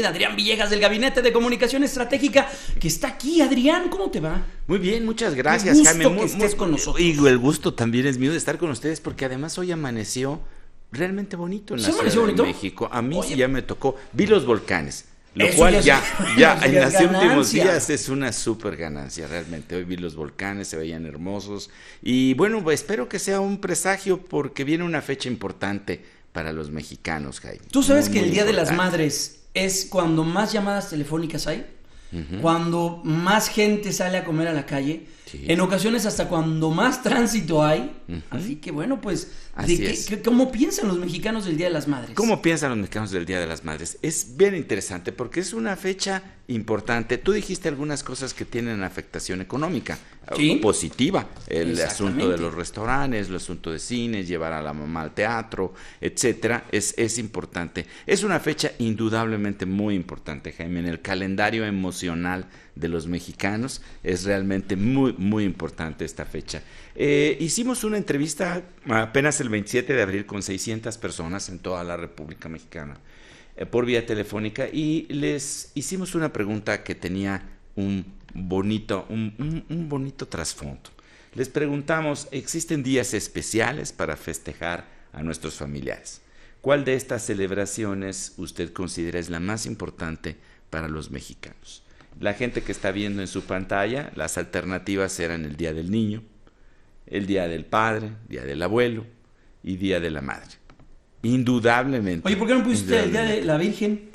Adrián Villegas del Gabinete de Comunicación Estratégica, que está aquí. Adrián, ¿cómo te va? Muy bien, muchas gracias, gusto Que estés con nosotros. Y el gusto también es mío de estar con ustedes porque además hoy amaneció realmente bonito en la México. A mí ya me tocó. Vi los volcanes. Lo cual ya, ya, en los últimos días es una super ganancia, realmente. Hoy vi los volcanes, se veían hermosos. Y bueno, pues, espero que sea un presagio porque viene una fecha importante para los mexicanos, Jaime. ¿Tú sabes que el Día de las Madres es cuando más llamadas telefónicas hay? Cuando más gente sale a comer a la calle en ocasiones hasta cuando más tránsito hay. Así que bueno, pues, ¿cómo piensan los mexicanos del Día de las Madres? ¿Cómo piensan los mexicanos del Día de las Madres? Es bien interesante porque es una fecha importante. Tú dijiste algunas cosas que tienen afectación económica positiva. El asunto de los restaurantes, el asunto de cines, llevar a la mamá al teatro, etcétera, es, es importante. Es una fecha indudablemente muy importante, Jaime. En el calendario emocional de los mexicanos es realmente muy muy importante esta fecha. Eh, hicimos una entrevista apenas el 27 de abril con 600 personas en toda la República Mexicana eh, por vía telefónica y les hicimos una pregunta que tenía un bonito, un bonito trasfondo. Les preguntamos, ¿existen días especiales para festejar a nuestros familiares? ¿Cuál de estas celebraciones usted considera es la más importante para los mexicanos? La gente que está viendo en su pantalla, las alternativas eran el Día del Niño, el Día del Padre, Día del Abuelo y Día de la Madre. Indudablemente. Oye, ¿por qué no pusiste el Día de la Virgen?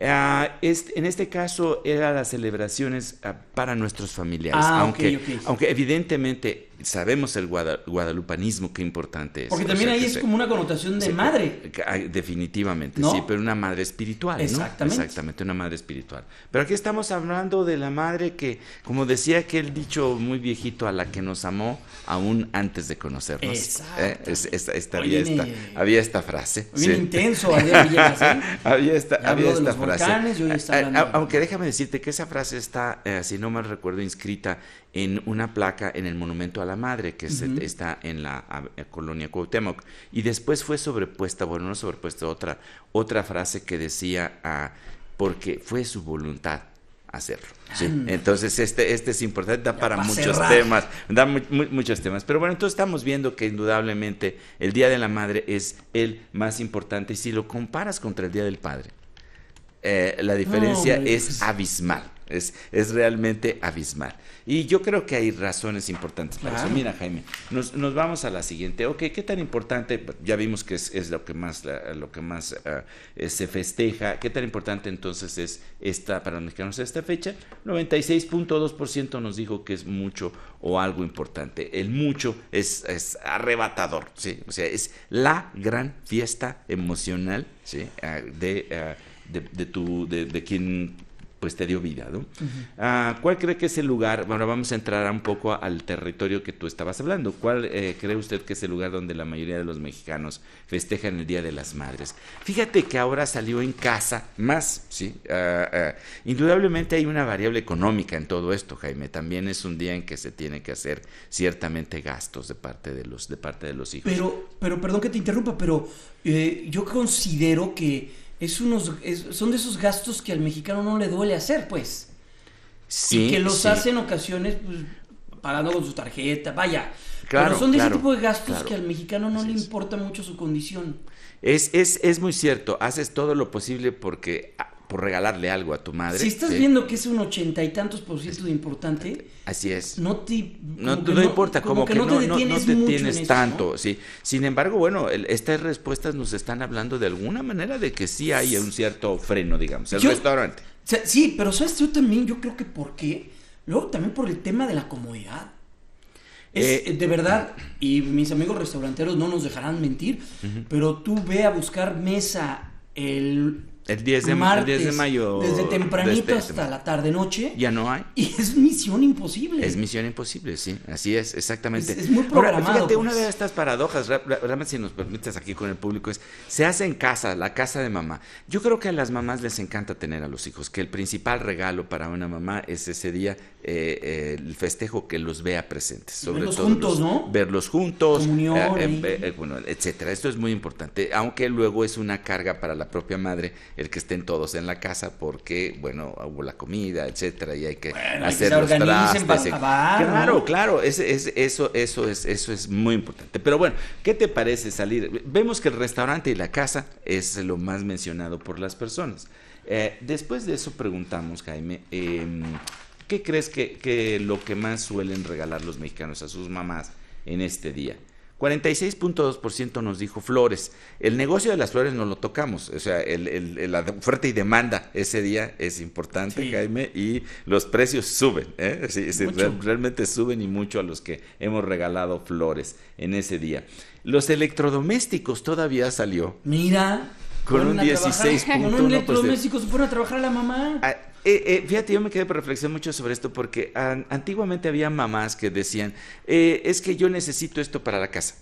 Ah, en este caso eran las celebraciones ah, para nuestros familiares, ah, aunque evidentemente sabemos el guadalupanismo, qué importante es. Porque también ahí es como una connotación de madre. Definitivamente, sí, pero una madre espiritual, Exactamente. Exactamente, una madre espiritual. Pero aquí estamos hablando de la madre que, como decía aquel dicho muy viejito, a la que nos amó aún antes de conocernos. ¿eh? Exacto. esta, había, esta, frase. Bien intenso, había, ¿eh? había esta, había esta frase. Eh, aunque déjame decirte que esa frase está, si no mal recuerdo, inscrita en una placa en el Monumento a la Madre, que está en la eh, colonia Cuauhtémoc. Y después fue sobrepuesta, bueno, no sobrepuesta, otra, otra frase que decía, ah, porque fue su voluntad hacerlo. Ah. Entonces, este, este es importante, da para muchos temas, da muchos temas. Pero bueno, entonces estamos viendo que indudablemente el Día de la Madre es el más importante y si lo comparas contra el Día del Padre, eh, la diferencia es pues. abismal. Es, realmente abismal. Y yo creo que hay razones importantes para eso. Mira, Jaime, nos, vamos a la siguiente. Ok, ¿qué tan importante? Ya vimos que es, lo que más, lo que más ah, eh, se festeja. ¿Qué tan importante entonces es esta para los mexicanos esta fecha? 96.2% nos dijo que es mucho o algo importante. El mucho es, arrebatador, ¿sí? O sea, es la gran fiesta emocional, ah, ah, de, de, de, de quien pues te dio vida, ¿no? Ah, ¿Cuál cree que es el lugar? Bueno, vamos a entrar un poco al territorio que tú estabas hablando. ¿Cuál eh, cree usted que es el lugar donde la mayoría de los mexicanos festejan el Día de las Madres? Fíjate que ahora salió en casa más, ¿sí? Ah, ah, indudablemente hay una variable económica en todo esto, Jaime. También es un día en que se tiene que hacer ciertamente gastos de parte de los, de parte de los hijos. Pero, pero perdón que te interrumpa, pero eh, yo considero que es unos, son de esos gastos que al mexicano no le duele hacer, pues. Sí. Y que los hace en ocasiones pues, pagando con su tarjeta, vaya. Claro, Pero son de ese tipo de gastos que al mexicano no le importa mucho su condición. Es, es, es muy cierto, haces todo lo posible porque por regalarle algo a tu madre. Si estás viendo que es un ochenta y tantos por ciento de importante. Así es. No te. No, importa, como, que, no, te tienes tanto. sí. Sin embargo, bueno, estas respuestas nos están hablando de alguna manera de que sí hay un cierto freno, digamos. El restaurante. sí, pero ¿sabes? Yo también, yo creo que por qué. Luego también por el tema de la comodidad. Eh, de verdad, y mis amigos restauranteros no nos dejarán mentir, pero tú ve a buscar mesa el el 10 de, mayo. Desde tempranito hasta la tarde-noche. Ya no hay. Y es misión imposible. Es misión imposible, sí. Así es, exactamente. Es, muy programado. fíjate, una pues. de estas paradojas, realmente si nos permites aquí con el público, es, se hace en casa, la casa de mamá. Yo creo que a las mamás les encanta tener a los hijos, que el principal regalo para una mamá es ese día eh, eh, el festejo que los vea presentes. Sobre verlos juntos, ¿no? Verlos juntos, Comunión, eh, etcétera. Esto es muy importante, aunque luego es una carga para la propia madre el que estén todos en la casa porque, bueno, hubo la comida, etcétera, y hay que hacer los trastes. Eh. Claro, claro, es, eso, es, eso es muy importante. Pero bueno, ¿qué te parece salir? Vemos que el restaurante y la casa es lo más mencionado por las personas. Eh, después de eso preguntamos, Jaime, em, ¿qué crees que, que lo que más suelen regalar los mexicanos a sus mamás en este día? 46.2% nos dijo flores. El negocio de las flores no lo tocamos. O sea, el, la oferta y demanda ese día es importante, Jaime, y los precios suben. ¿eh? realmente suben y mucho a los que hemos regalado flores en ese día. Los electrodomésticos todavía salió. Mira. Con un 16.1%. Con un electrodoméstico se fueron a trabajar a la mamá. Ah, eh, eh, fíjate, yo me quedé para reflexionar mucho sobre esto porque antiguamente había mamás que decían, eh, es que yo necesito esto para la casa.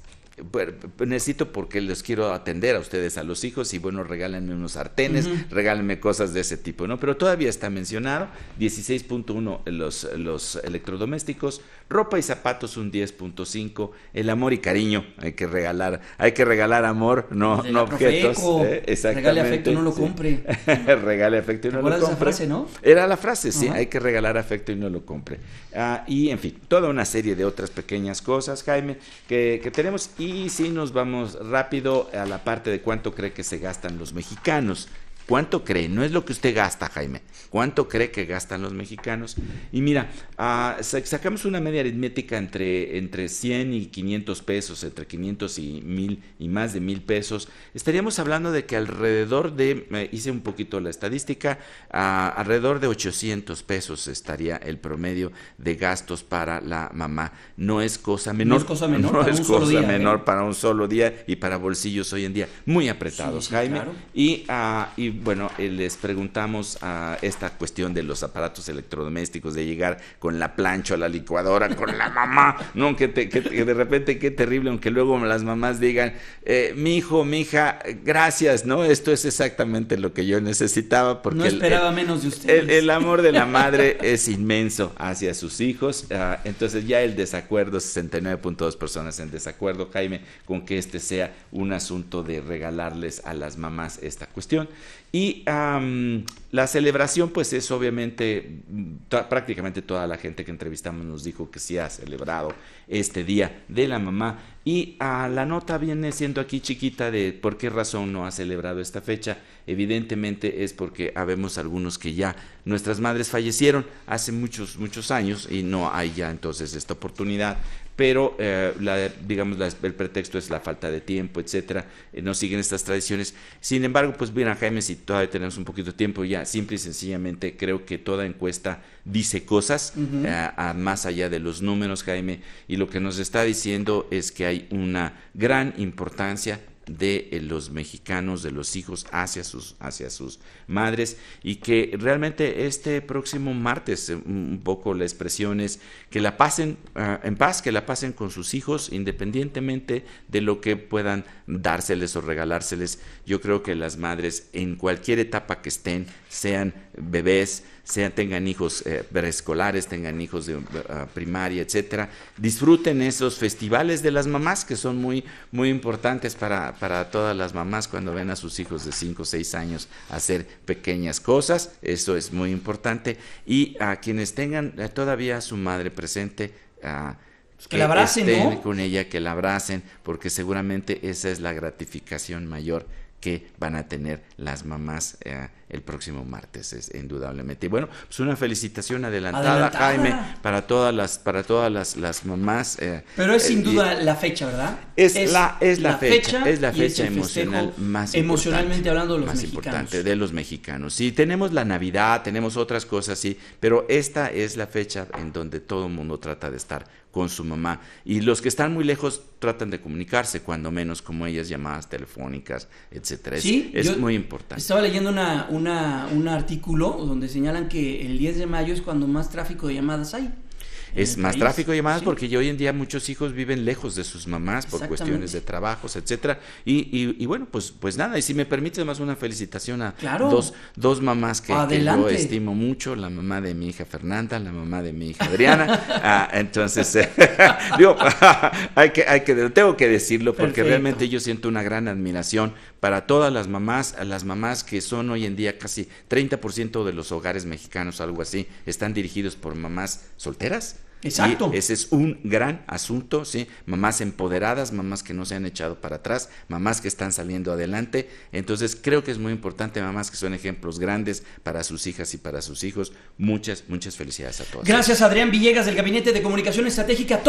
Necesito porque les quiero atender a ustedes, a los hijos, y bueno, regálenme unos sartenes, regálenme cosas de ese tipo, ¿no? Pero todavía está mencionado 16.1 los, los electrodomésticos, Ropa y zapatos un 10.5. El amor y cariño hay que regalar. Hay que regalar amor, no, no objetos. Eh, exactamente. Regale afecto, y no lo compre. regale afecto y no lo compre. Esa frase, ¿no? Era la frase, sí. Hay que regalar afecto y no lo compre. Ah, y en fin, toda una serie de otras pequeñas cosas, Jaime, que, tenemos. Y si nos vamos rápido a la parte de cuánto cree que se gastan los mexicanos ¿Cuánto cree? No es lo que usted gasta, Jaime. ¿Cuánto cree que gastan los mexicanos? Y mira, ah, sacamos una media aritmética entre, entre 100 y 500 pesos, entre 500 y mil y más de mil pesos. Estaríamos hablando de que alrededor de, hice un poquito la estadística, ah, alrededor de 800 pesos estaría el promedio de gastos para la mamá. No es cosa menor. No es cosa menor, para, es un cosa menor ¿eh? para un solo día y para bolsillos hoy en día muy apretados, Jaime. Y, ah, y bueno, eh, les preguntamos a esta cuestión de los aparatos electrodomésticos, de llegar con la plancha o la licuadora, con la mamá, ¿no? Que, de repente qué terrible, aunque luego las mamás digan, eh, mi hijo, mi hija, gracias, ¿no? Esto es exactamente lo que yo necesitaba porque... No esperaba menos de ustedes. El, amor de la madre es inmenso hacia sus hijos, ah, entonces ya el desacuerdo, 69.2 personas en desacuerdo, Jaime, con que este sea un asunto de regalarles a las mamás esta cuestión. Y um, la celebración, pues es obviamente, mm, prácticamente toda la gente que entrevistamos nos dijo que sí ha celebrado este día de la mamá. Y a ah, la nota viene siendo aquí chiquita de por qué razón no ha celebrado esta fecha. Evidentemente es porque habemos algunos que ya nuestras madres fallecieron hace muchos, muchos años y no hay ya entonces esta oportunidad pero eh, la, digamos el pretexto es la falta de tiempo, etcétera, eh, no siguen estas tradiciones. Sin embargo, pues mira, Jaime, si todavía tenemos un poquito de tiempo, ya simple y sencillamente creo que toda encuesta dice cosas eh, más allá de los números, Jaime, y lo que nos está diciendo es que hay una gran importancia de eh, los mexicanos, de los hijos hacia sus, hacia sus madres y que realmente este próximo martes eh, un poco la expresión es que la pasen ah, en paz, que la pasen con sus hijos independientemente de lo que puedan dárseles o regalárseles. Yo creo que las madres en cualquier etapa que estén, sean bebés, sean tengan hijos eh, preescolares, tengan hijos de ah, primaria, etcétera, disfruten esos festivales de las mamás que son muy muy importantes para para todas las mamás cuando ven a sus hijos de 5 o 6 años hacer pequeñas cosas, eso es muy importante, y a quienes tengan eh, todavía a su madre presente, ah, pues que, la abracen, con ella, que la abracen, porque seguramente esa es la gratificación mayor que van a tener las mamás eh, el próximo martes, es, indudablemente. Y bueno, pues una felicitación adelantada, Jaime, para todas las, para todas las, las mamás. Eh, pero es sin eh, duda la fecha, ¿verdad? Es, la, es la, fecha, es la fecha emocional más emocionalmente hablando de los más mexicanos. importante de los mexicanos. Sí, tenemos la Navidad, tenemos otras cosas, sí, pero esta es la fecha en donde todo el mundo trata de estar con su mamá. Y los que están muy lejos tratan de comunicarse, cuando menos como ellas, llamadas telefónicas, etcétera. Sí, es, muy importante. Estaba leyendo una un artículo donde señalan que el 10 de mayo es cuando más tráfico de llamadas hay es más tráfico y más porque hoy en día muchos hijos viven lejos de sus mamás por cuestiones de trabajos, etcétera. Y, bueno, pues, pues nada, y si me permites más una felicitación a dos, dos mamás que, yo estimo mucho, la mamá de mi hija Fernanda, la mamá de mi hija Adriana. Ah, entonces, eh, digo, hay que, hay que, tengo que decirlo porque realmente yo siento una gran admiración para todas las mamás, las mamás que son hoy en día casi 30% de los hogares mexicanos, algo así, están dirigidos por mamás solteras Exacto. ese es un gran asunto, ¿sí? Mamás empoderadas, mamás que no se han echado para atrás, mamás que están saliendo adelante. Entonces creo que es muy importante, mamás que son ejemplos grandes para sus hijas y para sus hijos. Muchas, muchas felicidades a todas. Gracias, Adrián Villegas, del Gabinete de Comunicación Estratégica.